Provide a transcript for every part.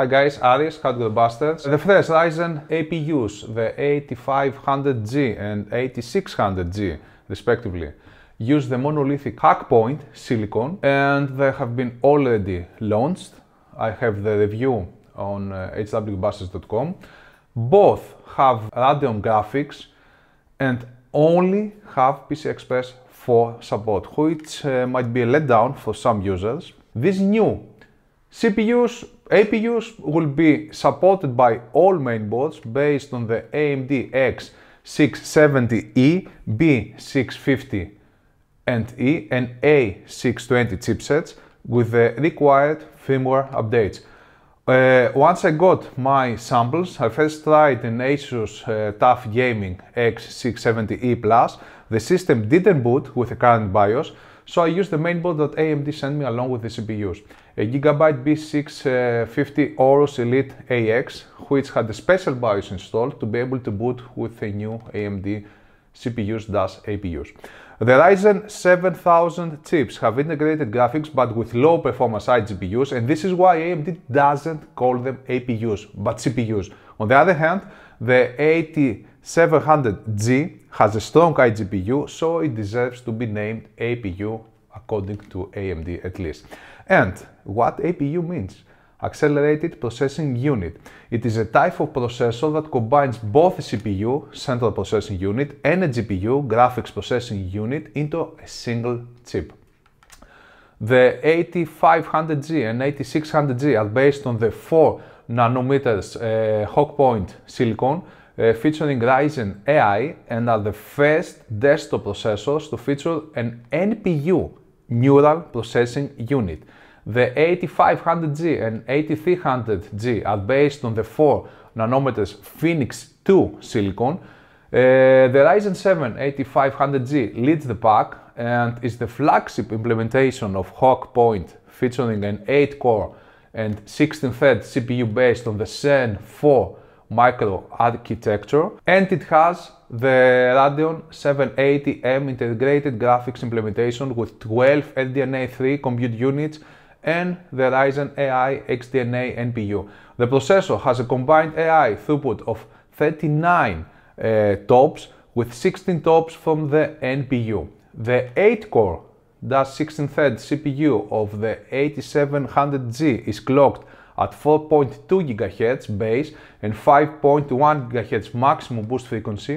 Hi guys, Aries, good bastards. The first Ryzen APUs, the 8500G and 8600G respectively, use the monolithic Hackpoint silicon and they have been already launched. I have the review on uh, hwbusters.com. Both have Radeon graphics and only have PC Express 4 support, which uh, might be a letdown for some users. These new CPUs APUs will be supported by all mainboards based on the AMD X670E, B650 and E and A620 chipsets with the required firmware updates. Uh, once I got my samples, I first tried an Asus uh, TUF Gaming X670E Plus. The system didn't boot with the current BIOS, so I used the mainboard that AMD sent me along with the CPUs. A Gigabyte B650 Aorus Elite AX, which had a special BIOS installed to be able to boot with the new AMD CPUs dash APUs. The Ryzen 7000 chips have integrated graphics but with low performance iGPUs and this is why AMD doesn't call them APUs but CPUs. On the other hand, the 80 700G has a strong iGPU, so it deserves to be named APU according to AMD at least. And what APU means? Accelerated Processing Unit. It is a type of processor that combines both a CPU, central processing unit, and a GPU, graphics processing unit, into a single chip. The 8500G and 8600G are based on the 4 nanometers uh, Point silicon uh, featuring Ryzen AI and are the first desktop processors to feature an NPU, Neural Processing Unit. The 8500G and 8300G are based on the 4 nanometers Phoenix 2 silicon. Uh, the Ryzen 7 8500G leads the pack and is the flagship implementation of Hawk Point featuring an 8-core and 16-thread CPU based on the Zen 4 microarchitecture and it has the Radeon 780M integrated graphics implementation with 12 LDNA 3 compute units and the Ryzen AI XDNA NPU. The processor has a combined AI throughput of 39 uh, TOPS with 16 TOPS from the NPU. The 8-core 16-thread CPU of the 8700G is clocked at 4.2 GHz base and 5.1 GHz maximum boost frequency.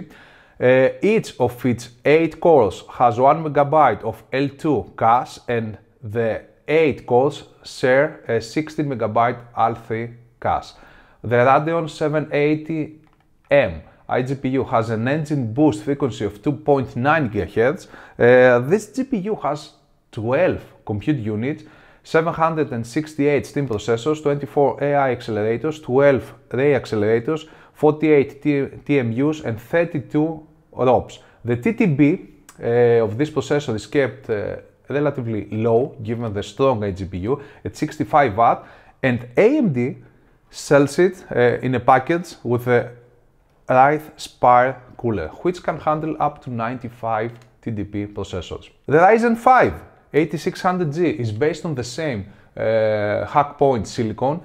Uh, each of its 8 cores has 1 MB of L2 cache and the 8 cores share a 16 MB L3 cache. The Radeon 780M iGPU has an engine boost frequency of 2.9 GHz. Uh, this GPU has 12 compute units 768 Steam processors, 24 AI accelerators, 12 Ray accelerators, 48 TMUs, and 32 ROPs. The TTB uh, of this processor is kept uh, relatively low given the strong GPU at 65 watt, and AMD sells it uh, in a package with a Ryth Spire cooler, which can handle up to 95 TDP processors. The Ryzen 5 8600G is based on the same uh, hack point silicon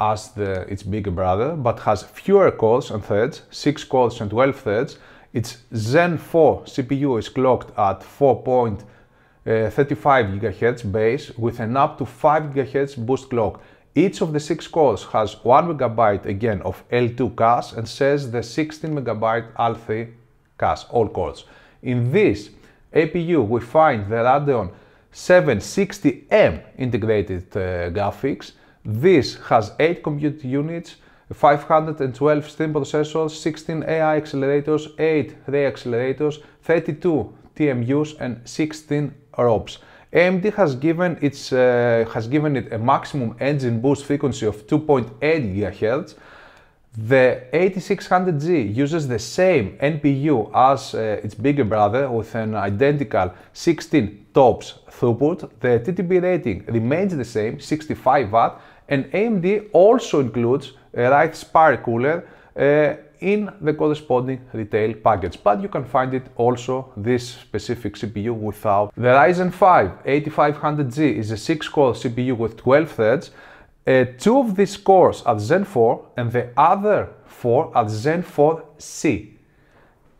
as the, its bigger brother, but has fewer cores and threads, 6 cores and 12 threads. Its Zen 4 CPU is clocked at 4.35 uh, GHz base with an up to 5 GHz boost clock. Each of the 6 cores has 1 MB again of L2 cache and says the 16 MB l 3 cache, all cores. In this APU we find the Radeon 760M integrated uh, graphics. This has 8 compute units, 512 stream processors, 16 AI accelerators, 8 ray accelerators, 32 TMUs and 16 ROPs. AMD has given, its, uh, has given it a maximum engine boost frequency of 2.8 GHz the 8600G uses the same NPU as uh, its bigger brother with an identical 16 TOPS throughput. The TTP rating remains the same, 65 watt, and AMD also includes a light spire cooler uh, in the corresponding retail package. But you can find it also this specific CPU without. The Ryzen 5 8500G is a 6-core CPU with 12 threads uh, two of these cores at Zen 4 and the other four at Zen 4C.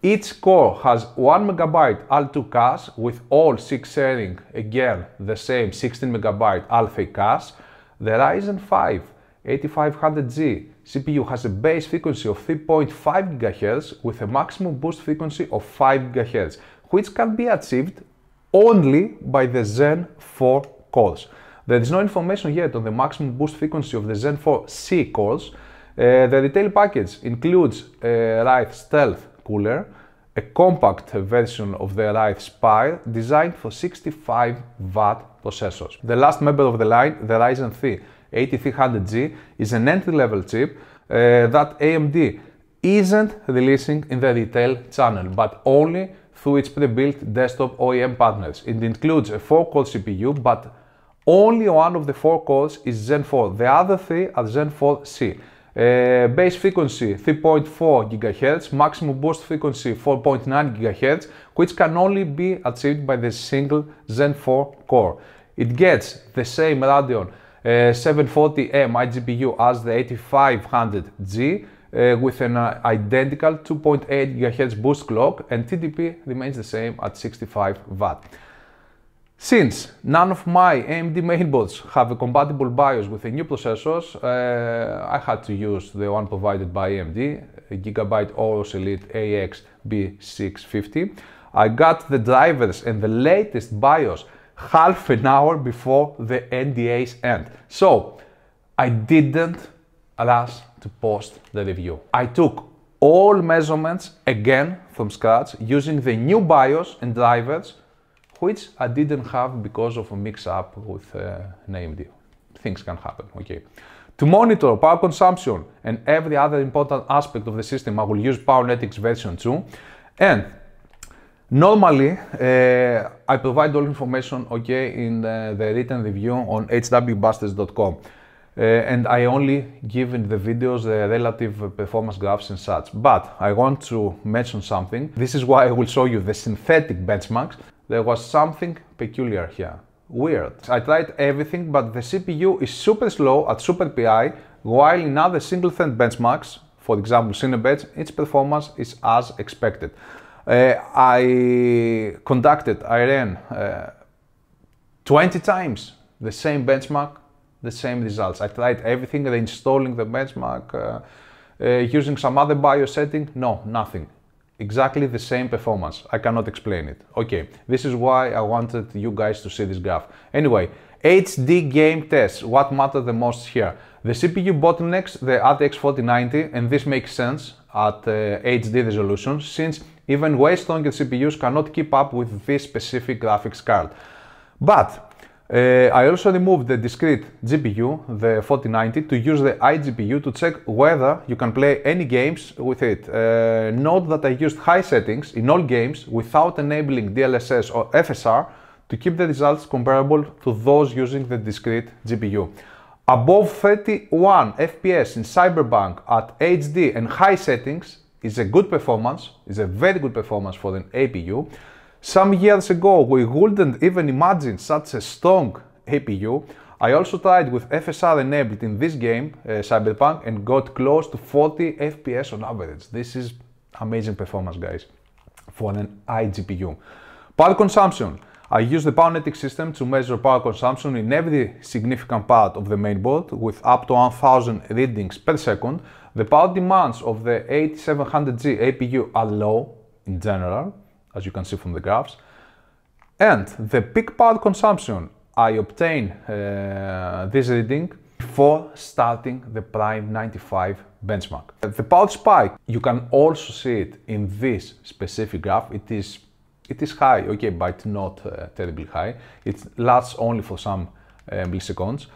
Each core has 1 megabyte AL2 cache with all 6 sharing again the same 16 megabyte Alpha cache. The Ryzen 5 8500G CPU has a base frequency of 3.5 GHz with a maximum boost frequency of 5 GHz, which can be achieved only by the Zen 4 cores. There is no information yet on the maximum boost frequency of the Zen 4C cores. Uh, the retail package includes a Rife Stealth cooler, a compact version of the Rife Spire designed for 65 watt processors. The last member of the line, the Ryzen 3 8300G, is an entry-level chip uh, that AMD isn't releasing in the retail channel, but only through its pre-built desktop OEM partners. It includes a 4-core CPU, but only one of the four cores is Zen 4. The other three are Zen 4C. Uh, base frequency 3.4 GHz, maximum boost frequency 4.9 GHz, which can only be achieved by the single Zen 4 core. It gets the same Radeon uh, 740M iGPU as the 8500G uh, with an uh, identical 2.8 GHz boost clock and TDP remains the same at 65 Watt. Since none of my AMD mainboards have a compatible BIOS with the new processors, uh, I had to use the one provided by AMD, Gigabyte Aorus Elite AX B650. I got the drivers and the latest BIOS half an hour before the NDA's end. So, I didn't rush to post the review. I took all measurements again from scratch using the new BIOS and drivers which I didn't have because of a mix-up with uh, AMD. Things can happen, okay. To monitor power consumption and every other important aspect of the system, I will use PowerNetics version 2. And normally, uh, I provide all information, okay, in the, the written review on hwbusters.com. Uh, and I only give in the videos the relative performance graphs and such. But I want to mention something. This is why I will show you the synthetic benchmarks. There was something peculiar here. Weird. I tried everything, but the CPU is super slow at SuperPI, while in other single-thread benchmarks, for example Cinebench, its performance is as expected. Uh, I conducted, I ran uh, 20 times the same benchmark, the same results. I tried everything, reinstalling the benchmark, uh, uh using some other BIOS setting, no, nothing exactly the same performance. I cannot explain it. Okay, this is why I wanted you guys to see this graph. Anyway, HD game tests, what matter the most here? The CPU bottlenecks the RTX 4090, and this makes sense at uh, HD resolution, since even way stronger CPUs cannot keep up with this specific graphics card. But uh, I also removed the discrete GPU, the 4090, to use the iGPU to check whether you can play any games with it. Uh, note that I used high settings in all games without enabling DLSS or FSR to keep the results comparable to those using the discrete GPU. Above 31 FPS in Cyberpunk at HD and high settings is a good performance, is a very good performance for an APU. Some years ago, we wouldn't even imagine such a strong APU. I also tried with FSR enabled in this game, uh, Cyberpunk, and got close to 40 FPS on average. This is amazing performance, guys, for an iGPU. Power consumption. I use the Powernetic system to measure power consumption in every significant part of the mainboard with up to 1000 readings per second. The power demands of the 8700G APU are low in general, as you can see from the graphs. And the peak power consumption, I obtain uh, this reading before starting the Prime 95 benchmark. The power spike, you can also see it in this specific graph. It is, it is high, okay, but not uh, terribly high. It lasts only for some uh, milliseconds.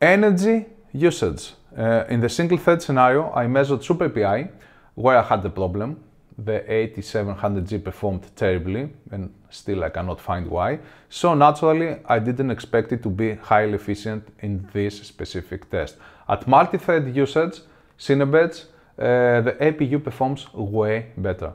Energy usage. Uh, in the single thread scenario, I measured SuperPI, where I had the problem the 8700G performed terribly and still I cannot find why. So naturally I didn't expect it to be highly efficient in this specific test. At multi-thread usage, Cinebench, uh, the APU performs way better.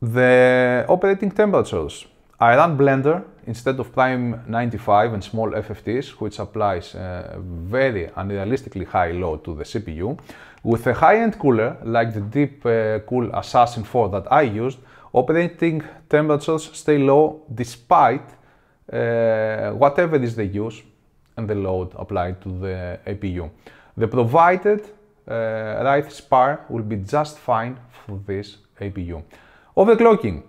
The operating temperatures. I run Blender instead of Prime 95 and small FFTs, which applies a uh, very unrealistically high load to the CPU. With a high-end cooler, like the Deep uh, Cool Assassin 4 that I used, operating temperatures stay low despite uh, whatever is the use and the load applied to the APU. The provided uh, right spar will be just fine for this APU. Overclocking.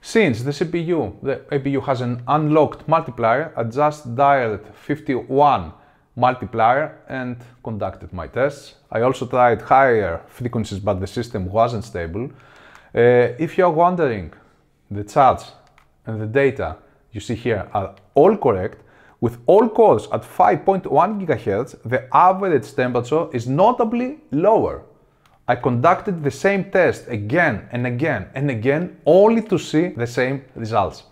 Since the CPU, the APU has an unlocked multiplier, adjust just dialed 51 multiplier and conducted my tests. I also tried higher frequencies, but the system wasn't stable. Uh, if you're wondering, the charts and the data you see here are all correct. With all cores at 5.1 GHz, the average temperature is notably lower. I conducted the same test again and again and again only to see the same results.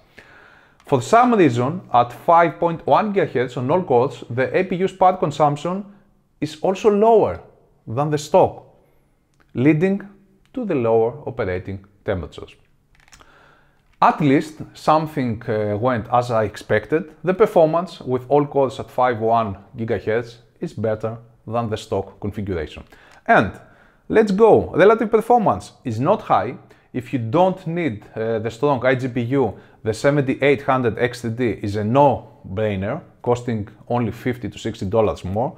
For some reason, at 5.1 GHz on all cores, the APU's power consumption is also lower than the stock, leading to the lower operating temperatures. At least something uh, went as I expected. The performance with all cores at 5.1 GHz is better than the stock configuration. And let's go. Relative performance is not high. If you don't need uh, the strong iGPU the 7800 XTD is a no-brainer, costing only 50 to 60 dollars more.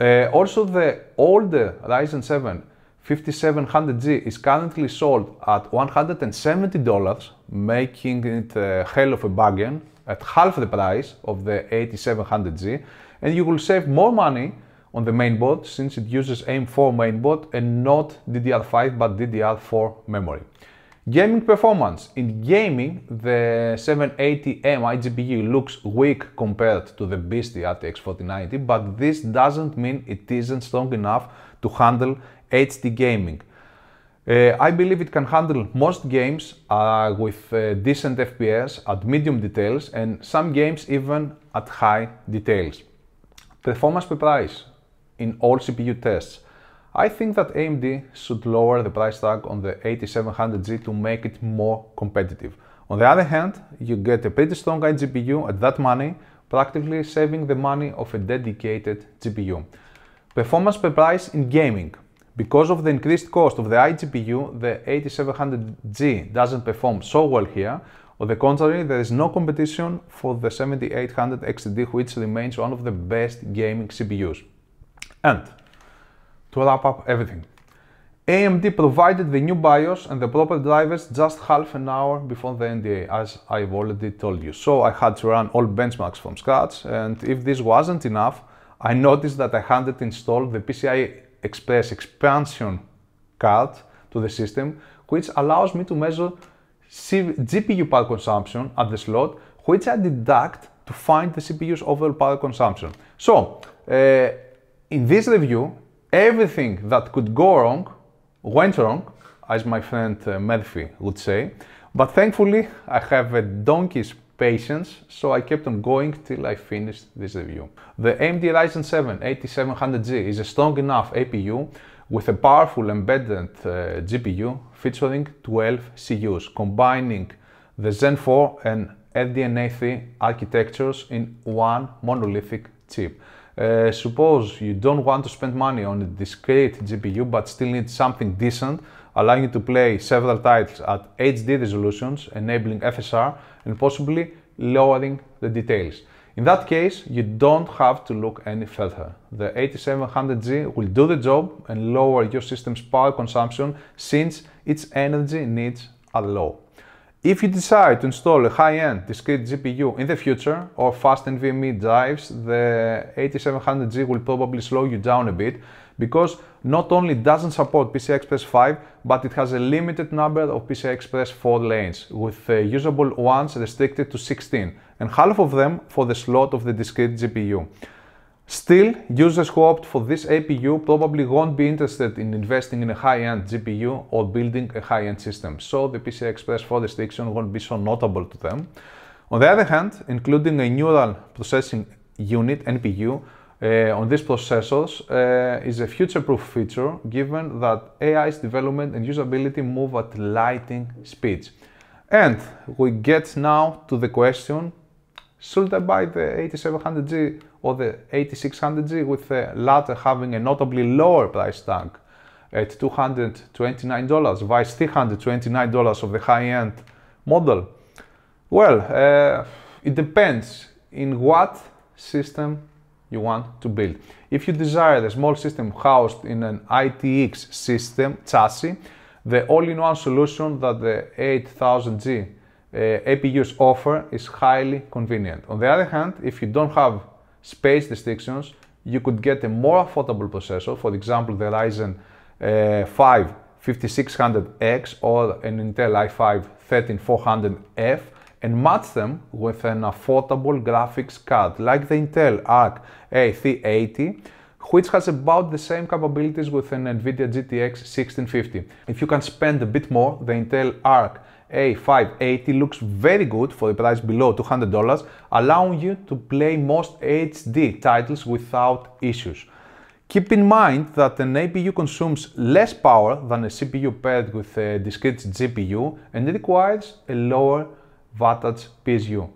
Uh, also, the older Ryzen 7 5700G is currently sold at 170 dollars, making it a hell of a bargain at half the price of the 8700G, and you will save more money on the mainboard since it uses AIM4 mainboard and not DDR5 but DDR4 memory. Gaming performance. In gaming, the 780M iGPU looks weak compared to the beastie RTX 4090, but this doesn't mean it isn't strong enough to handle HD gaming. Uh, I believe it can handle most games uh, with uh, decent FPS at medium details and some games even at high details. Performance per price in all CPU tests. I think that AMD should lower the price tag on the 8700G to make it more competitive. On the other hand, you get a pretty strong iGPU at that money, practically saving the money of a dedicated GPU. Performance per price in gaming. Because of the increased cost of the iGPU, the 8700G doesn't perform so well here. On the contrary, there is no competition for the 7800 XTD, which remains one of the best gaming CPUs. And to wrap up everything. AMD provided the new BIOS and the proper drivers just half an hour before the NDA, as I've already told you. So I had to run all benchmarks from scratch, and if this wasn't enough, I noticed that I hadn't installed the PCI Express expansion card to the system, which allows me to measure GPU power consumption at the slot, which I deduct to find the CPU's overall power consumption. So, uh, in this review, everything that could go wrong went wrong, as my friend uh, Murphy would say. But thankfully, I have a donkey's patience, so I kept on going till I finished this review. The AMD Ryzen 7 8700G is a strong enough APU with a powerful embedded uh, GPU featuring 12 CUs, combining the Zen 4 and RDNA 3 architectures in one monolithic chip. Uh, suppose you don't want to spend money on a discrete GPU but still need something decent, allowing you to play several titles at HD resolutions, enabling FSR and possibly lowering the details. In that case, you don't have to look any further. The 8700G will do the job and lower your system's power consumption since its energy needs are low. If you decide to install a high-end discrete GPU in the future or fast NVMe drives, the 8700G will probably slow you down a bit because not only doesn't support PCI Express 5, but it has a limited number of PCI Express 4 lanes, with usable ones restricted to 16, and half of them for the slot of the discrete GPU. Still, users who opt for this APU probably won't be interested in investing in a high-end GPU or building a high-end system, so the PCI Express 4 restriction won't be so notable to them. On the other hand, including a neural processing unit, NPU, uh, on these processors uh, is a future-proof feature given that AI's development and usability move at lightning speeds. And we get now to the question, should I buy the 8700G or the 8600G, with the latter having a notably lower price tag at $229, vice $329 of the high-end model? Well, uh, it depends in what system you want to build. If you desire a small system housed in an ITX system chassis, the all-in-one solution that the 8000G uh, APUs offer is highly convenient. On the other hand, if you don't have space restrictions, you could get a more affordable processor, for example, the Ryzen uh, 5 5600X or an Intel i5 13400F and match them with an affordable graphics card like the Intel Arc A380 which has about the same capabilities with an NVIDIA GTX 1650. If you can spend a bit more, the Intel Arc a580 looks very good for a price below $200, allowing you to play most HD titles without issues. Keep in mind that an APU consumes less power than a CPU paired with a discrete GPU and requires a lower wattage PSU,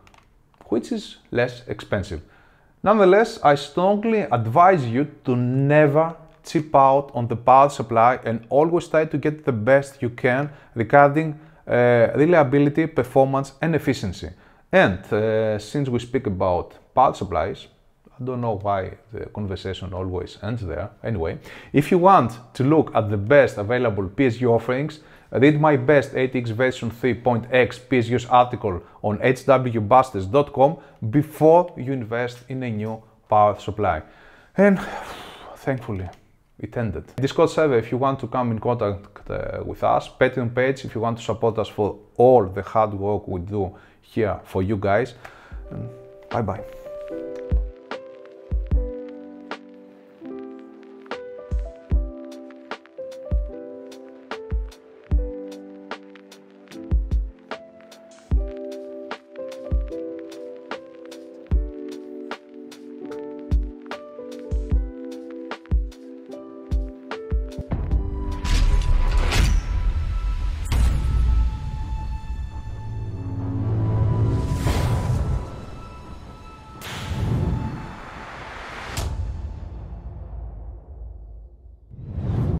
which is less expensive. Nonetheless, I strongly advise you to never cheap out on the power supply and always try to get the best you can regarding uh, reliability, performance, and efficiency. And uh, since we speak about power supplies, I don't know why the conversation always ends there. Anyway, if you want to look at the best available PSU offerings, read my best ATX version 3.x PSU's article on hwbusters.com before you invest in a new power supply. And thankfully, attended. Discord server, if you want to come in contact uh, with us, Patreon page, if you want to support us for all the hard work we do here for you guys. Mm, bye-bye.